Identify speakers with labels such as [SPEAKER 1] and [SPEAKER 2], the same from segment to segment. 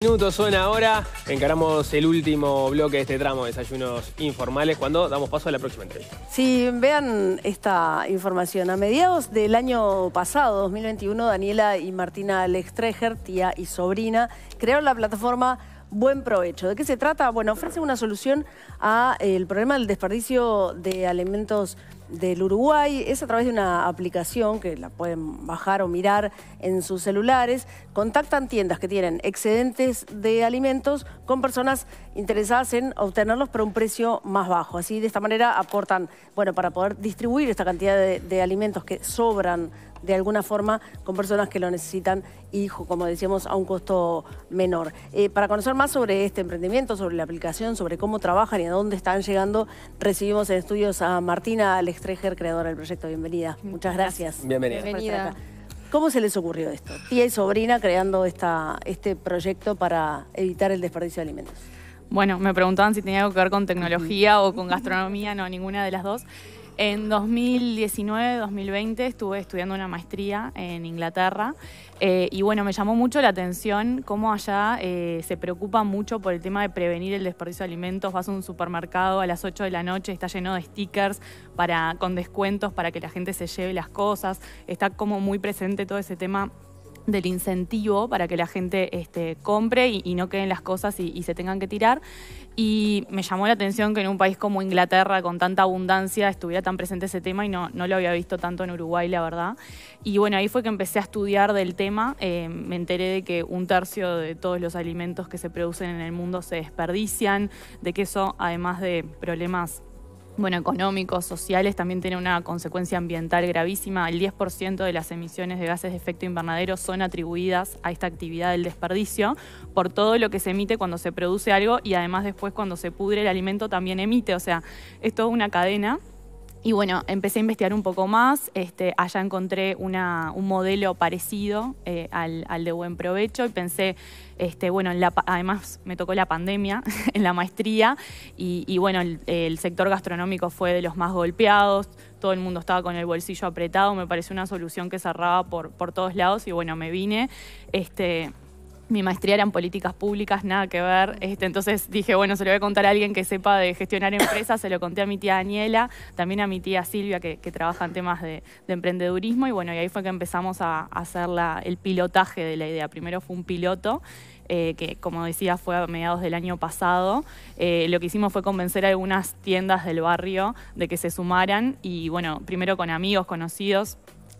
[SPEAKER 1] Minutos suena ahora, encaramos el último bloque de este tramo de desayunos informales cuando damos paso a la próxima entrevista.
[SPEAKER 2] Sí, vean esta información. A mediados del año pasado, 2021, Daniela y Martina Lextreger, tía y sobrina, crearon la plataforma Buen Provecho. ¿De qué se trata? Bueno, ofrece una solución al eh, problema del desperdicio de alimentos del Uruguay es a través de una aplicación que la pueden bajar o mirar en sus celulares. Contactan tiendas que tienen excedentes de alimentos con personas interesadas en obtenerlos por un precio más bajo. Así de esta manera aportan, bueno, para poder distribuir esta cantidad de, alimentos que sobran de alguna forma con personas que lo necesitan y, como decíamos, a un costo menor. Eh, para conocer más sobre este emprendimiento, sobre la aplicación, sobre cómo trabajan y a dónde están llegando, recibimos en estudios a Martina Streger, creadora del proyecto Bienvenida. Muchas gracias. Bienvenida. ¿Cómo se les ocurrió esto? Tía y sobrina creando esta, este proyecto para evitar el desperdicio de alimentos.
[SPEAKER 3] Bueno, me preguntaban si tenía algo que ver con tecnología o con gastronomía, no, ninguna de las dos. En 2019-2020 estuve estudiando una maestría en Inglaterra eh, y bueno, me llamó mucho la atención cómo allá eh, se preocupa mucho por el tema de prevenir el desperdicio de alimentos. Vas a un supermercado a las 8 de la noche, está lleno de stickers para, con descuentos para que la gente se lleve las cosas. Está como muy presente todo ese tema del incentivo para que la gente este, compre y, no queden las cosas y, se tengan que tirar. Y me llamó la atención que en un país como Inglaterra, con tanta abundancia, estuviera tan presente ese tema y no, no lo había visto tanto en Uruguay, la verdad. Y bueno, ahí fue que empecé a estudiar del tema. Eh, me enteré de que un tercio de todos los alimentos que se producen en el mundo se desperdician, de que eso, además de problemas bueno, económicos, sociales, también tiene una consecuencia ambiental gravísima. El 10% de las emisiones de gases de efecto invernadero son atribuidas a esta actividad del desperdicio por todo lo que se emite cuando se produce algo y además después cuando se pudre el alimento también emite. O sea, es toda una cadena y bueno, empecé a investigar un poco más. Este, allá encontré un modelo parecido eh, al, de buen provecho y pensé, este, bueno, además me tocó la pandemia en la maestría y, bueno, el, sector gastronómico fue de los más golpeados. Todo el mundo estaba con el bolsillo apretado. Me pareció una solución que cerraba por, todos lados y bueno, me vine. Este, mi maestría era en políticas públicas, nada que ver. Este, entonces dije, bueno, se lo voy a contar a alguien que sepa de gestionar empresas. Se lo conté a mi tía Daniela, también a mi tía Silvia, que, trabaja en temas de, emprendedurismo. Y bueno, y ahí fue que empezamos a, hacer el pilotaje de la idea. Primero fue un piloto. Eh, que como decía fue a mediados del año pasado, eh, lo que hicimos fue convencer a algunas tiendas del barrio de que se sumaran y bueno, primero con amigos, conocidos,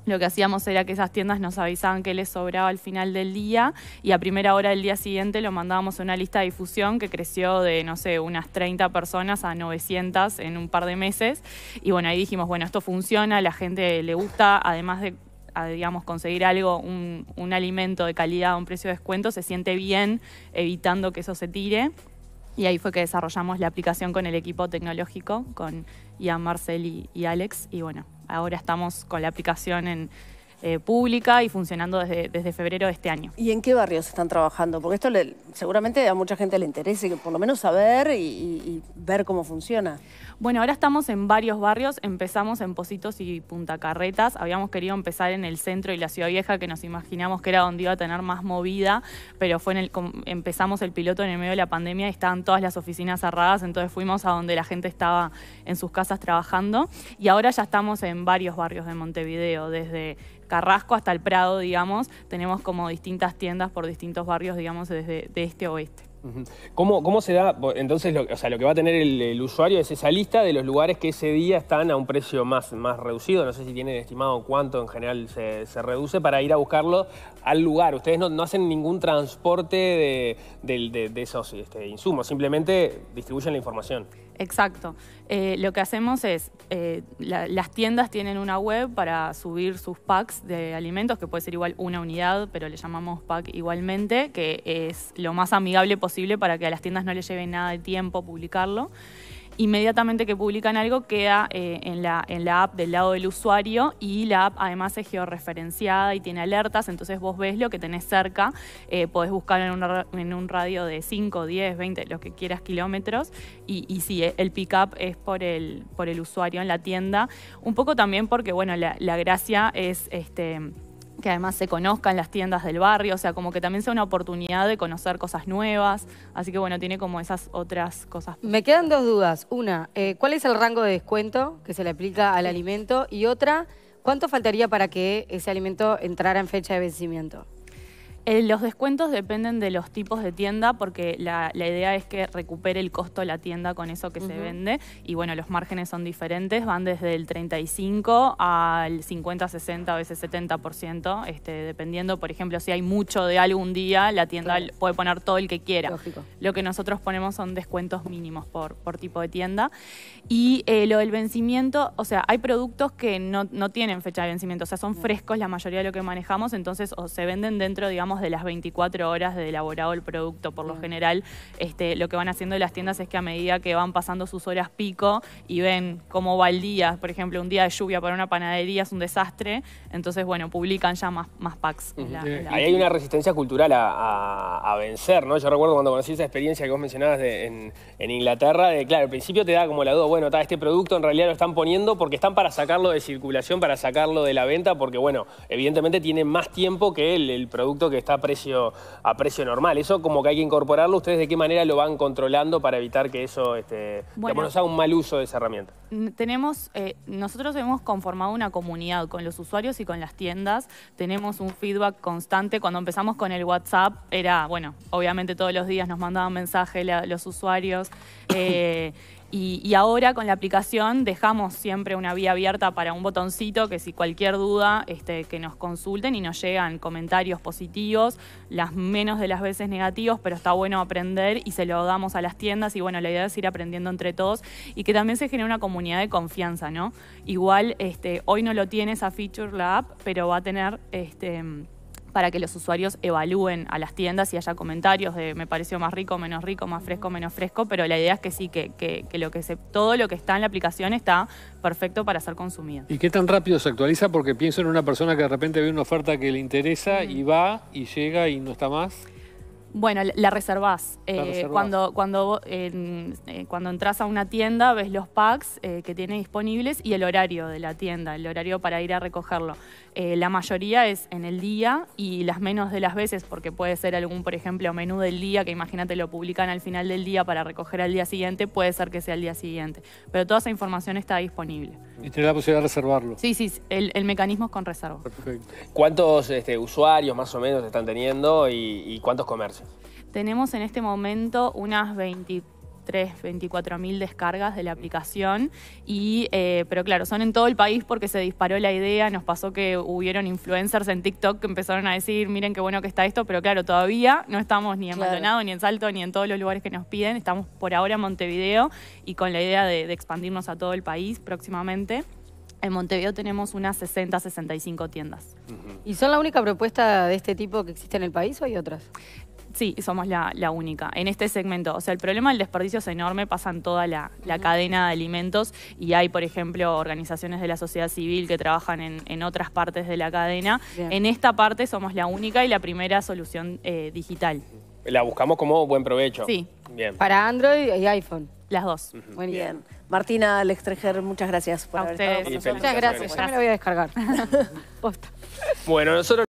[SPEAKER 3] lo que hacíamos era que esas tiendas nos avisaban que les sobraba al final del día y a primera hora del día siguiente lo mandábamos a una lista de difusión que creció de, no sé, unas 30 personas a 900 en un par de meses. Y bueno, ahí dijimos, bueno, esto funciona, la gente le gusta, además de digamos, conseguir algo, un, alimento de calidad a un precio de descuento, se siente bien evitando que eso se tire. Y ahí fue que desarrollamos la aplicación con el equipo tecnológico, con Ian, Marcel y, y Alex. Y bueno, ahora estamos con la aplicación en eh, pública y funcionando desde, febrero de este año. ¿Y en qué barrios están trabajando? Porque esto le,
[SPEAKER 2] seguramente a mucha gente le interese, por lo menos saber y, ver cómo funciona.
[SPEAKER 3] Bueno, ahora estamos en varios barrios, empezamos en Positos y Punta Carretas, habíamos querido empezar en el centro y la Ciudad Vieja, que nos imaginamos que era donde iba a tener más movida, pero fue en el, empezamos el piloto en el medio de la pandemia y estaban todas las oficinas cerradas, entonces fuimos a donde la gente estaba en sus casas trabajando y ahora ya estamos en varios barrios de Montevideo, desde Carrasco hasta el Prado, digamos, tenemos como distintas tiendas por distintos barrios, digamos, desde de este oeste.
[SPEAKER 1] ¿Cómo, ¿Cómo, se da? Entonces, lo, o sea, lo que va a tener el, usuario es esa lista de los lugares que ese día están a un precio más, más reducido. No sé si tienen estimado cuánto en general se, reduce para ir a buscarlo al lugar. Ustedes no, hacen ningún transporte de, esos este, insumos, simplemente distribuyen la información.
[SPEAKER 3] Exacto. Eh, lo que hacemos es, eh, las tiendas tienen una web para subir sus packs de alimentos, que puede ser igual una unidad, pero le llamamos pack igualmente, que es lo más amigable posible para que a las tiendas no le lleve nada de tiempo publicarlo inmediatamente que publican algo queda eh, en, la, en la app del lado del usuario y la app además es georreferenciada y tiene alertas, entonces vos ves lo que tenés cerca, eh, podés buscar en, un radio de 5, 10, 20, lo que quieras kilómetros y, y sí, eh, el pick-up es por el, por el usuario en la tienda, un poco también porque, bueno, la, la gracia es... este que además se conozcan las tiendas del barrio, o sea, como que también sea una oportunidad de conocer cosas nuevas, así que bueno, tiene como esas otras cosas.
[SPEAKER 2] Me quedan dos dudas. Una, eh, ¿cuál es el rango de descuento que se le aplica al alimento? Y otra, ¿cuánto faltaría para que ese alimento entrara en fecha de vencimiento?
[SPEAKER 3] Eh, los descuentos dependen de los tipos de tienda porque la, idea es que recupere el costo la tienda con eso que se vende y bueno, los márgenes son diferentes, van desde el 35 al 50, 60, a veces 70%, este, dependiendo, por ejemplo, si hay mucho de algún día, la tienda puede poner todo el que quiera. Lo que nosotros ponemos son descuentos mínimos por, por tipo de tienda y eh, lo del vencimiento, o sea, hay productos que no, no tienen fecha de vencimiento, o sea, son frescos la mayoría de lo que manejamos, entonces o se venden dentro, digamos, de las 24 horas de elaborado el producto. Por lo mm. general, este, lo que van haciendo las tiendas es que a medida que van pasando sus horas pico y ven cómo va el día, por ejemplo, un día de lluvia para una panadería es un desastre, entonces, bueno, publican ya más, más packs. Ahí
[SPEAKER 1] hay una resistencia cultural a, vencer, ¿no? Yo recuerdo cuando conocí esa experiencia que vos mencionabas en, Inglaterra, de claro, al principio te da como la duda, bueno, está, este producto en realidad lo están poniendo porque están para sacarlo de circulación, para sacarlo de la venta, porque, bueno, evidentemente tiene más tiempo que el, el producto que está a precio, a precio normal. Eso como que hay que incorporarlo. ¿Ustedes de qué manera lo van controlando para evitar que eso este, haga un mal uso de esa herramienta?
[SPEAKER 3] tenemos, eh, nosotros hemos conformado una comunidad con los usuarios y con las tiendas. Tenemos un feedback constante. Cuando empezamos con el WhatsApp, era, bueno, obviamente todos los días nos mandaban mensajes los usuarios. Eh, y, ahora con la aplicación dejamos siempre una vía abierta para un botoncito que si cualquier duda este, que nos consulten y nos llegan comentarios positivos, las menos de las veces negativos, pero está bueno aprender y se lo damos a las tiendas y bueno, la idea es ir aprendiendo entre todos y que también se genere una comunidad de confianza, ¿no? Igual este, hoy no lo tiene esa feature la app, pero va a tener este, para que los usuarios evalúen a las tiendas y haya comentarios de me pareció más rico, menos rico, más fresco, menos fresco, pero la idea es que sí, que, que, que lo que todo lo que está en la aplicación está perfecto para ser consumido.
[SPEAKER 1] ¿Y qué tan rápido se actualiza? Porque pienso en una persona que de repente ve una oferta que le interesa y va y llega y no está más.
[SPEAKER 3] Bueno, la eh, reservás. Cuando, cuando, eh, cuando entras a una tienda, ves los packs eh, que tiene disponibles y el horario de la tienda, el horario para ir a recogerlo. la mayoría es en el día y las menos de las veces, porque puede ser algún, por ejemplo, menú del día, que imagínate lo publican al final del día para recoger al día siguiente, puede ser que sea el día siguiente. Pero toda esa información está disponible. Y
[SPEAKER 1] tener la posibilidad de reservarlo. Sí,
[SPEAKER 3] sí, el, mecanismo es con reserva.
[SPEAKER 1] Perfecto. ¿Cuántos este, usuarios más o menos están teniendo y, cuántos comercios?
[SPEAKER 3] Tenemos en este momento unas 24 3, 24 descargas de la aplicación. Y, eh, pero claro, son en todo el país porque se disparó la idea. Nos pasó que hubieron influencers en TikTok que empezaron a decir, miren qué bueno que está esto, pero claro, todavía no estamos ni en Maldonado, ni en Salto, ni en todos los lugares que nos piden. Estamos por ahora en Montevideo y con la idea de, de expandirnos a todo el país próximamente. En Montevideo tenemos unas 60, 65 tiendas. ¿Y son la única propuesta de este tipo que existe en el país o hay otras? Sí, somos la, única en este segmento. O sea, el problema del desperdicio es enorme, pasan toda la, cadena de alimentos y hay, por ejemplo, organizaciones de la sociedad civil que trabajan en, otras partes de la cadena. En esta parte somos la única y la primera solución eh, digital.
[SPEAKER 1] La buscamos como buen provecho. Sí.
[SPEAKER 2] Bien. Para Android y iPhone.
[SPEAKER 3] Las dos. Muy bien.
[SPEAKER 2] Martina, Martina Lextreger, muchas gracias por a haber ustedes. Muchas gracias. Ya me lo voy a descargar.
[SPEAKER 1] Bueno, nosotros...